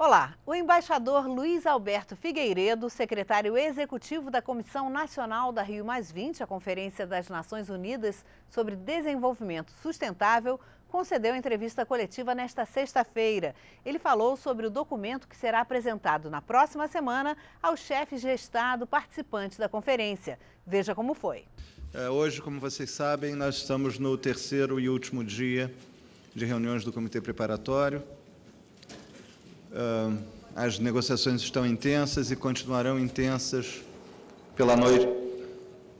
Olá, o embaixador Luiz Alberto Figueiredo, secretário executivo da Comissão Nacional da Rio a Conferência das Nações Unidas sobre Desenvolvimento Sustentável, concedeu entrevista coletiva nesta sexta-feira. Ele falou sobre o documento que será apresentado na próxima semana aos chefes de Estado participantes da conferência. Veja como foi. É, hoje, como vocês sabem, nós estamos no terceiro e último dia de reuniões do Comitê Preparatório. Ah, as negociações estão intensas e continuarão intensas pela noite,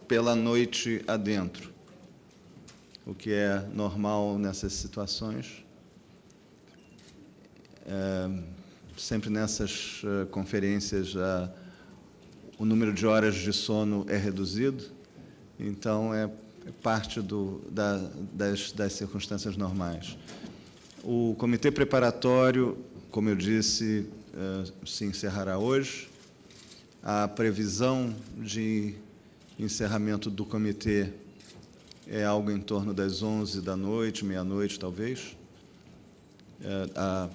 pela noite adentro, o que é normal nessas situações. Ah, sempre nessas ah, conferências o número de horas de sono é reduzido, então é parte do, da, das, das circunstâncias normais. O comitê preparatório como eu disse, eh, se encerrará hoje. A previsão de encerramento do comitê é algo em torno das 11 da noite, meia-noite, talvez, eh,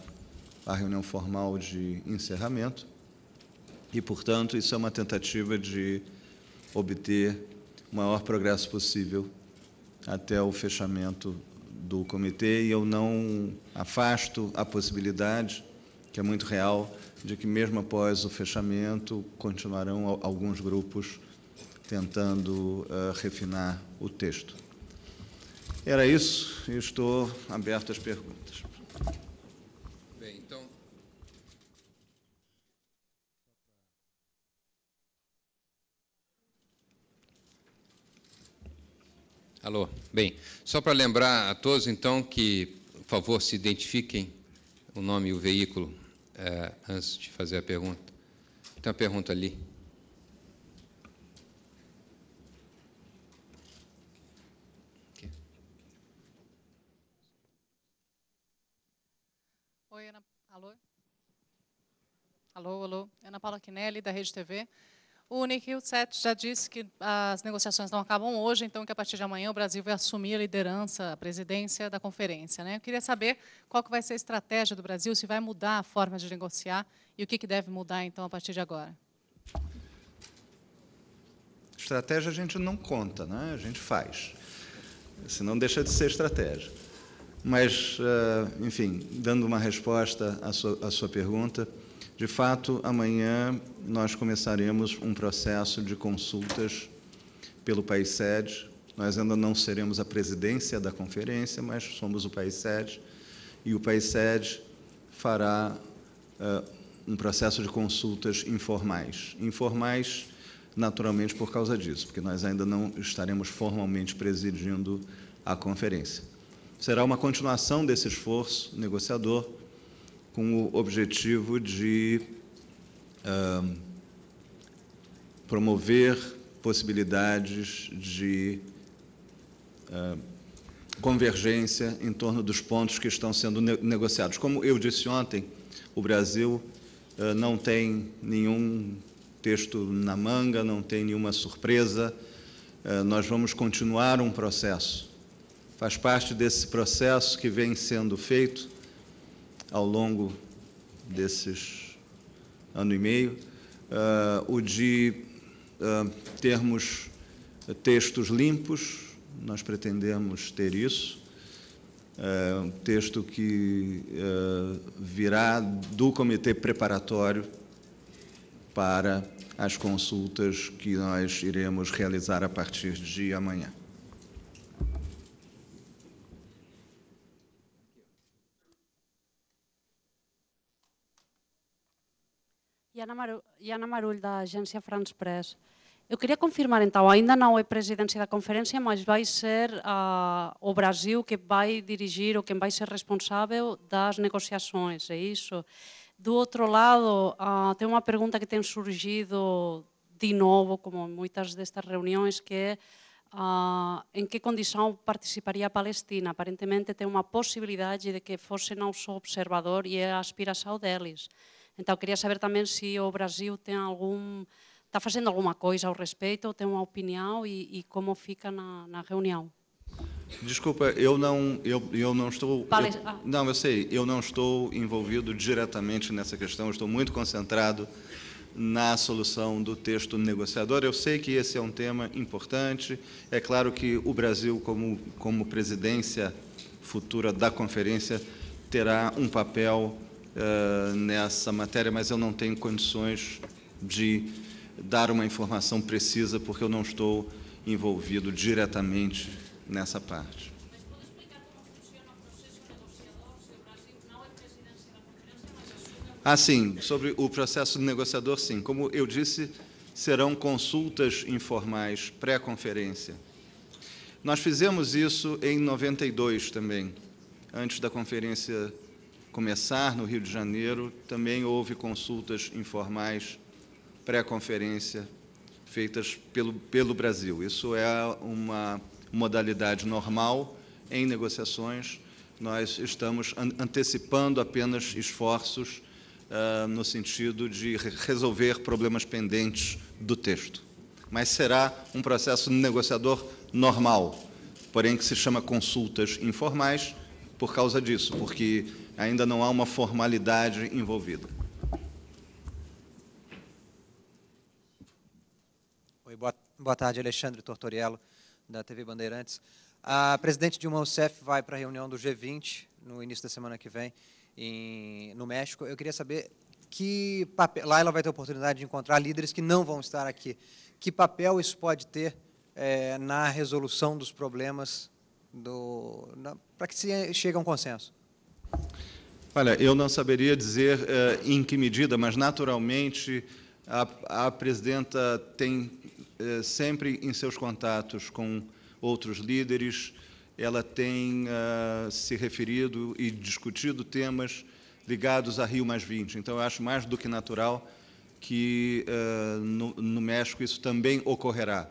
a, reunião formal de encerramento. E, portanto, isso é uma tentativa de obter o maior progresso possível até o fechamento do comitê e eu não afasto a possibilidade, que é muito real, de que mesmo após o fechamento continuarão alguns grupos tentando uh, refinar o texto. Era isso, estou aberto às perguntas. Alô, bem, só para lembrar a todos, então, que, por favor, se identifiquem o nome e o veículo é, antes de fazer a pergunta. Tem uma pergunta ali. Oi, Ana. Alô? Alô, alô. Ana Paula Quinelli, da Rede TV. O Nick 7 já disse que as negociações não acabam hoje, então que a partir de amanhã o Brasil vai assumir a liderança, a presidência da conferência. Né? Eu queria saber qual que vai ser a estratégia do Brasil, se vai mudar a forma de negociar e o que, que deve mudar, então, a partir de agora. Estratégia a gente não conta, né? a gente faz. Se não deixa de ser estratégia. Mas, eh, enfim, dando uma resposta à sua, à sua pergunta, de fato, amanhã nós começaremos um processo de consultas pelo país sede. Nós ainda não seremos a presidência da conferência, mas somos o país sede. E o país sede fará uh, um processo de consultas informais. Informais, naturalmente, por causa disso, porque nós ainda não estaremos formalmente presidindo a conferência. Será uma continuação desse esforço negociador com o objetivo de promover possibilidades de convergência em torno dos pontos que estão sendo negociados. Como eu disse ontem, o Brasil ah, não tem nenhum texto na manga, não tem nenhuma surpresa. Ah, nós vamos continuar um processo. Faz parte desse processo que vem sendo feito ao longo desses ano e meio, eh, o de eh, termos textos limpos, nós pretendemos ter isso. Eh, um texto que virá do comitê preparatório para as consultas que nós iremos realizar a partir de amanhã. Ana, Maru Iana Marull, da agência France Press. Eu queria confirmar, então, ainda não é presidência da conferência, mas vai ser uh, o Brasil que vai dirigir ou quem vai ser responsável das negociações, é isso? Do outro lado, uh, tem uma pergunta que tem surgido de novo, como muitas destas reuniões, que é Uh, em que condição participaria a Palestina. Aparentemente tem uma possibilidade de que fosse não só observador e é a aspiração deles. Então, queria saber também se o Brasil tem algum está fazendo alguma coisa ao respeito, tem uma opinião e, e como fica na, na, reunião? Desculpa, eu não, eu, eu não estou. Eu, ah. não, eu sei, eu não estou envolvido diretamente nessa questão. Estou muito concentrado na solução do texto negociador. Eu sei que esse é um tema importante. É claro que o Brasil, como, como presidência futura da conferência, terá um papel importante uh, nessa matéria, mas eu não tenho condições de dar uma informação precisa, porque eu não estou envolvido diretamente nessa parte. Ah, sim, sobre o processo negociador, sim. Como eu disse, serão consultas informais pré-conferência. Nós fizemos isso em 92 também, antes da conferência começar no Rio de Janeiro, também houve consultas informais, pré-conferência, feitas pelo, pelo Brasil. Isso é uma modalidade normal em negociações. Nós estamos antecipando apenas esforços uh, no sentido de resolver problemas pendentes do texto. Mas será um processo negociador normal, porém que se chama consultas informais por causa disso, porque ainda não há uma formalidade envolvida. Oi, boa, boa tarde, Alexandre Tortoriello, da TV Bandeirantes. A presidente Dilma Rousseff vai para a reunião do G20 no início da semana que vem, em, no México. Eu queria saber que papel, lá ela vai ter a oportunidade de encontrar líderes que não vão estar aqui. Que papel isso pode ter é, na resolução dos problemas do, para que se chegue a um consenso? Olha, eu não saberia dizer eh, em que medida, mas naturalmente a, a presidenta tem eh, sempre em seus contatos com outros líderes, ela tem eh, se referido e discutido temas ligados a Rio Então, eu acho mais do que natural que no, no México isso também ocorrerá.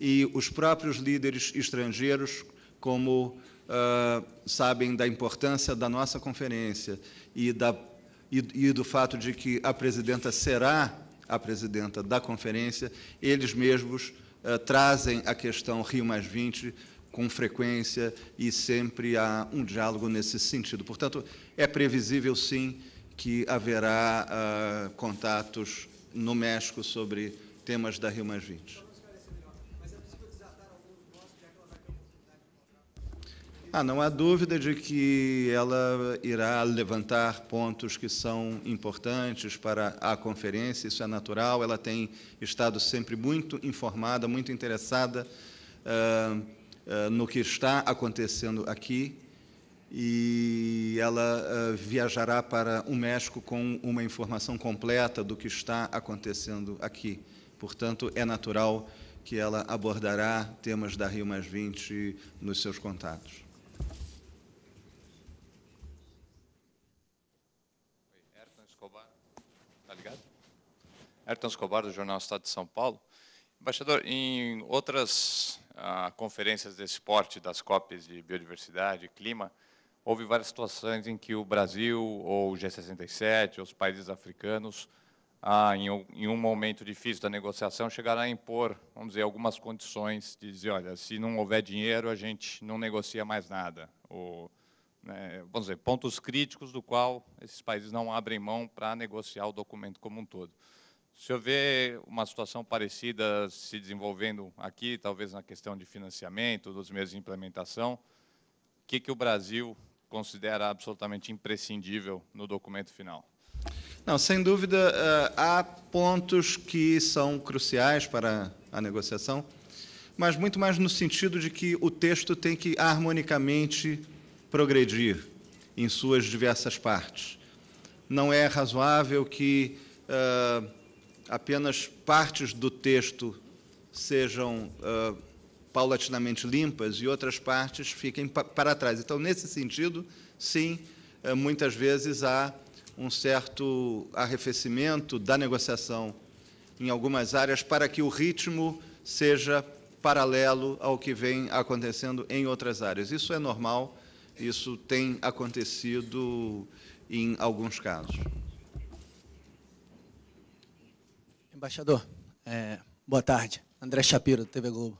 E os próprios líderes estrangeiros, como uh, sabem da importância da nossa conferência e, da, e, e do fato de que a presidenta será a presidenta da conferência, eles mesmos uh, trazem a questão Rio mais 20 com frequência e sempre há um diálogo nesse sentido. Portanto, é previsível, sim, que haverá uh, contatos no México sobre temas da Rio Mais 20. Ah, não há dúvida de que ela irá levantar pontos que são importantes para a conferência, isso é natural, ela tem estado sempre muito informada, muito interessada uh, uh, no que está acontecendo aqui, e ela uh, viajará para o México com uma informação completa do que está acontecendo aqui. Portanto, é natural que ela abordará temas da Rio nos seus contatos. Escobar, tá ligado? Ayrton Escobar, do jornal Estado de São Paulo. Embaixador, em outras ah, conferências desse esporte das COPs de biodiversidade e clima, houve várias situações em que o Brasil, ou o G67, ou os países africanos, ah, em, um, em, um momento difícil da negociação, chegaram a impor, vamos dizer, algumas condições de dizer, olha, se não houver dinheiro, a gente não negocia mais nada. Ou, né, vamos dizer, pontos críticos do qual esses países não abrem mão para negociar o documento como um todo. O senhor vê uma situação parecida se desenvolvendo aqui, talvez na questão de financiamento, dos meios de implementação. O que, que o Brasil considera absolutamente imprescindível no documento final? Não, sem dúvida, eh, há pontos que são cruciais para a negociação, mas muito mais no sentido de que o texto tem que harmonicamente progredir em suas diversas partes. Não é razoável que uh, apenas partes do texto sejam uh, paulatinamente limpas e outras partes fiquem pa para trás. Então, nesse sentido, sim, uh, muitas vezes há um certo arrefecimento da negociação em algumas áreas para que o ritmo seja paralelo ao que vem acontecendo em outras áreas. Isso é normal isso tem acontecido em alguns casos. Embaixador, é, boa tarde. André Shapiro, TV Globo.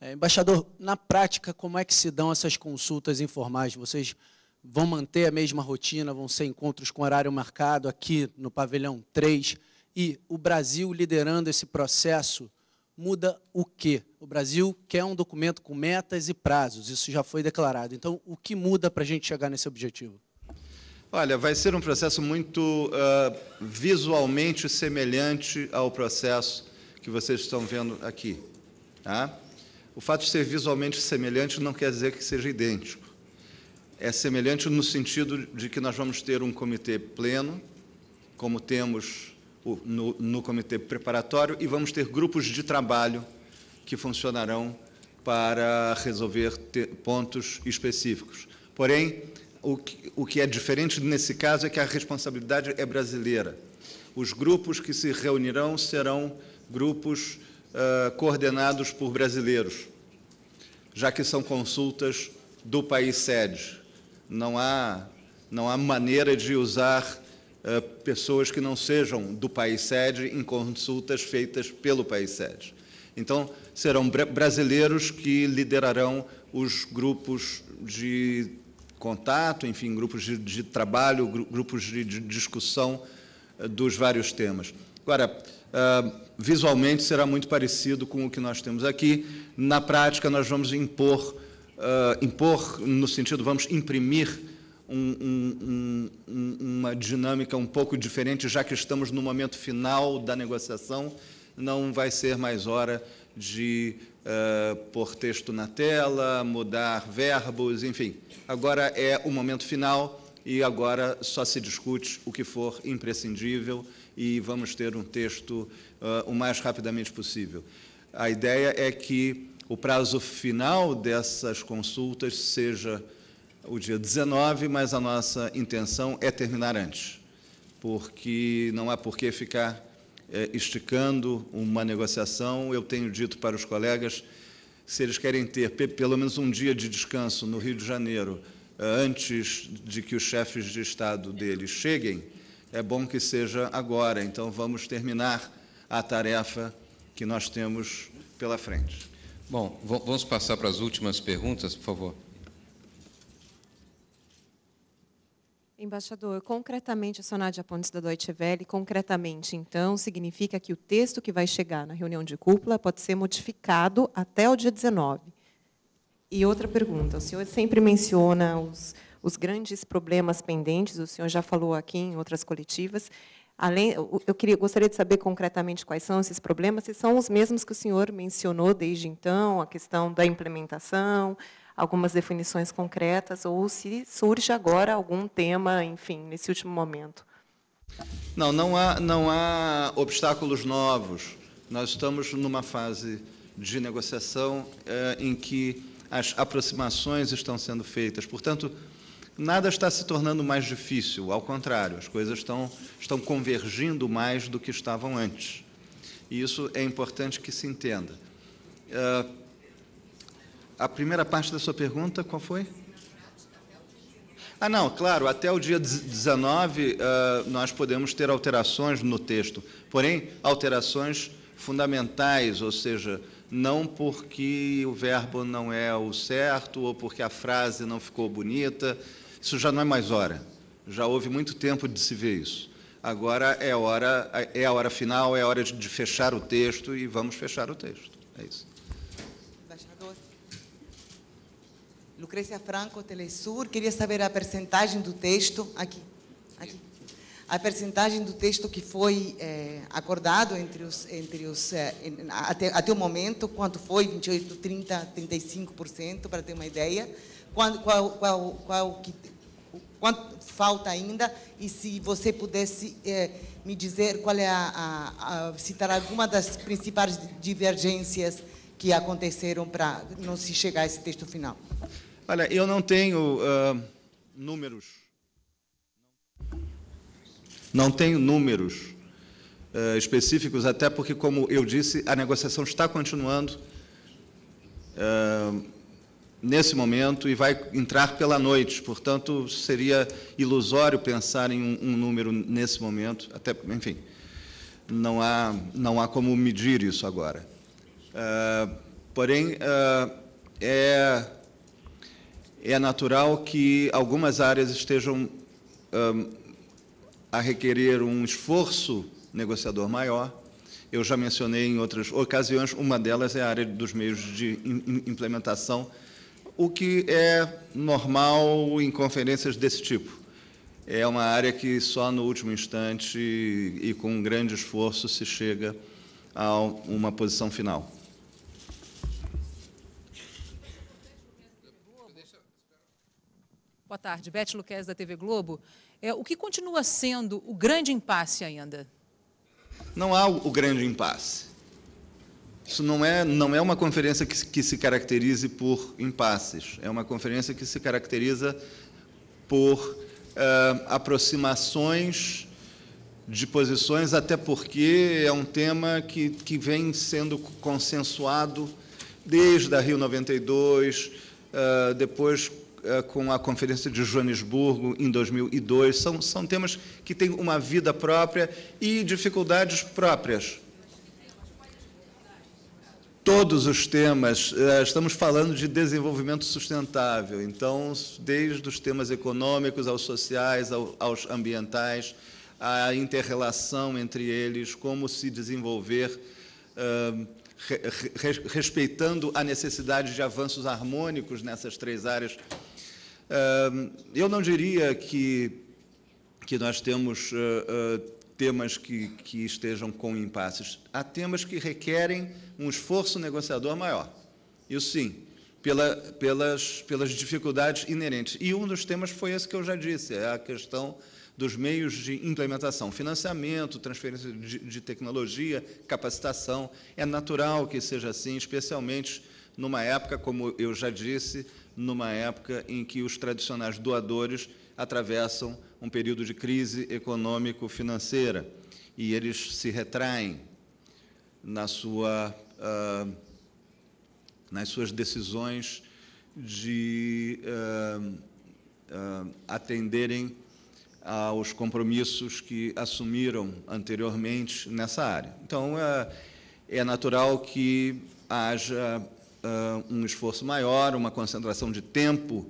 É, embaixador, na prática, como é que se dão essas consultas informais? Vocês vão manter a mesma rotina, vão ser encontros com horário marcado aqui no pavilhão 3? E o Brasil liderando esse processo muda o quê? O Brasil quer um documento com metas e prazos, isso já foi declarado. Então, o que muda para a gente chegar nesse objetivo? Olha, vai ser um processo muito uh, visualmente semelhante ao processo que vocês estão vendo aqui. Tá? O fato de ser visualmente semelhante não quer dizer que seja idêntico. É semelhante no sentido de que nós vamos ter um comitê pleno, como temos no, no comitê preparatório e vamos ter grupos de trabalho que funcionarão para resolver pontos específicos. Porém, o que, o que é diferente nesse caso é que a responsabilidade é brasileira. Os grupos que se reunirão serão grupos uh, coordenados por brasileiros, já que são consultas do país sede. Não há, não há maneira de usar eh, pessoas que não sejam do país sede em consultas feitas pelo país sede. Então, serão brasileiros que liderarão os grupos de contato, enfim, grupos de, de trabalho, grupos de, de, discussão eh, dos vários temas. Agora, eh, visualmente será muito parecido com o que nós temos aqui. Na prática, nós vamos impor, impor no sentido, vamos imprimir um, um, uma dinâmica um pouco diferente, já que estamos no momento final da negociação, não vai ser mais hora de uh, pôr texto na tela, mudar verbos, enfim. Agora é o momento final e agora só se discute o que for imprescindível e vamos ter um texto uh, o mais rapidamente possível. A ideia é que o prazo final dessas consultas seja o dia 19, mas a nossa intenção é terminar antes, porque não há por que ficar é, esticando uma negociação. Eu tenho dito para os colegas, se eles querem ter pelo menos um dia de descanso no Rio de Janeiro, eh, antes de que os chefes de Estado deles cheguem, é bom que seja agora. Então, vamos terminar a tarefa que nós temos pela frente. Bom, vamos passar para as últimas perguntas, por favor. Embaixador, concretamente, eu sou Nádia Pontes da Deutsche Welle, concretamente, então, significa que o texto que vai chegar na reunião de cúpula pode ser modificado até o dia 19. E outra pergunta, o senhor sempre menciona os, os grandes problemas pendentes, o senhor já falou aqui em outras coletivas, Além, eu queria, gostaria de saber concretamente quais são esses problemas, se são os mesmos que o senhor mencionou desde então, a questão da implementação, algumas definições concretas ou se surge agora algum tema, enfim, nesse último momento. Não, não há, não há obstáculos novos. Nós estamos numa fase de negociação eh, em que as aproximações estão sendo feitas. Portanto, nada está se tornando mais difícil, ao contrário, as coisas estão, estão convergindo mais do que estavam antes. E isso é importante que se entenda. Uh, a primeira parte da sua pergunta, qual foi? Ah, não, claro, até o dia 19 uh, ah, nós podemos ter alterações no texto, porém, alterações fundamentais, ou seja, não porque o verbo não é o certo ou porque a frase não ficou bonita, isso já não é mais hora. Já houve muito tempo de se ver isso. Agora é, hora, é a hora final, é a hora de fechar o texto e vamos fechar o texto. É isso. Lucrécia Franco, Telesur. Queria saber a percentagem do texto. Aqui. aqui. A percentagem do texto que foi é, acordado entre os, entre os é, até, até o momento, quanto foi? 28, 30, 35%, para ter uma ideia. Qual, qual, qual, qual que, quanto falta ainda? E se você pudesse é, me dizer qual é a, a, a citar alguma das principais divergências que aconteceram para não se chegar a esse texto final. Olha, eu não tenho uh, números. Não tenho números uh, específicos, até porque, como eu disse, a negociação está continuando uh, nesse momento e vai entrar pela noite. Portanto, seria ilusório pensar em um, um número nesse momento. Até, enfim, não há, não há como medir isso agora. porém, é é natural que algumas áreas estejam um, a requerer um esforço negociador maior. Eu já mencionei em outras ocasiões, uma delas é a área dos meios de implementação, o que é normal em conferências desse tipo. É uma área que só no último instante e com um grande esforço se chega a uma posição final. Boa tarde, Beth Luquez, da TV Globo. É, o que continua sendo o grande impasse ainda? Não há o grande impasse. Isso não é, não é uma conferência que, que se caracterize por impasses. É uma conferência que se caracteriza por ah, aproximações de posições, até porque é um tema que, que vem sendo consensuado desde a Rio 92, ah, depois eh, com a Conferência de Joanesburgo em 2002. São, são temas que têm uma vida própria e dificuldades próprias. Todos os temas, eh, estamos falando de desenvolvimento sustentável, então, desde os temas econômicos aos sociais, aos ambientais, a interrelação entre eles, como se desenvolver eh, respeitando a necessidade de avanços harmônicos nessas três áreas eu não diria que, que nós temos eh, eh, temas que, que estejam com impasses. Há temas que requerem um esforço negociador maior. Isso sim, pela, pelas, pelas dificuldades inerentes. E um dos temas foi esse que eu já disse, é a questão dos meios de implementação, financiamento, transferência de, de, tecnologia, capacitação. É natural que seja assim, especialmente numa época, como eu já disse, numa época em que os tradicionais doadores atravessam um período de crise econômico-financeira e eles se retraem na sua, uh, nas suas decisões de uh, uh, atenderem aos compromissos que assumiram anteriormente nessa área. Então, é, é natural que haja uh, um esforço maior, uma concentração de tempo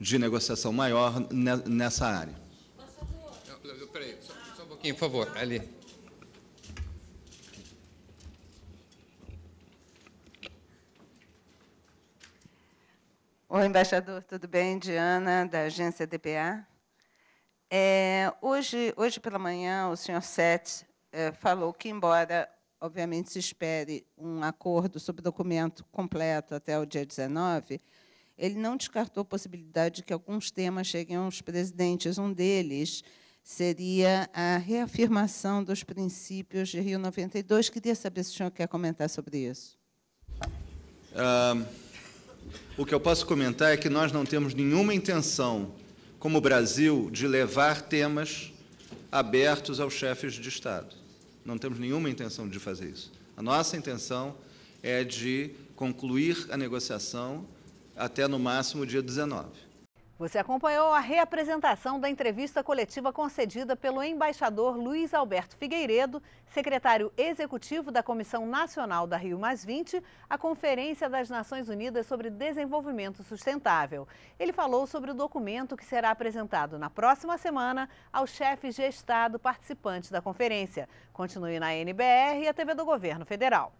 de negociação maior ne nessa área. Não, só, só um pouquinho, por favor, ali. Oi, embaixador, tudo bem? Diana, da agência DPA. É, hoje, hoje pela manhã, o senhor Sete é, falou que, embora obviamente se espere um acordo sobre o documento completo até o dia 19, ele não descartou a possibilidade de que alguns temas cheguem aos presidentes. Um deles seria a reafirmação dos princípios de Rio 92. Queria saber se o senhor quer comentar sobre isso. o que eu posso comentar é que nós não temos nenhuma intenção, como Brasil, de levar temas abertos aos chefes de Estado não temos nenhuma intenção de fazer isso. A nossa intenção é de concluir a negociação até, no máximo, dia 19. Você acompanhou a reapresentação da entrevista coletiva concedida pelo embaixador Luiz Alberto Figueiredo, secretário executivo da Comissão Nacional da Rio à Conferência das Nações Unidas sobre Desenvolvimento Sustentável. Ele falou sobre o documento que será apresentado na próxima semana aos chefes de Estado participantes da conferência. Continue na NBR e a TV do Governo Federal.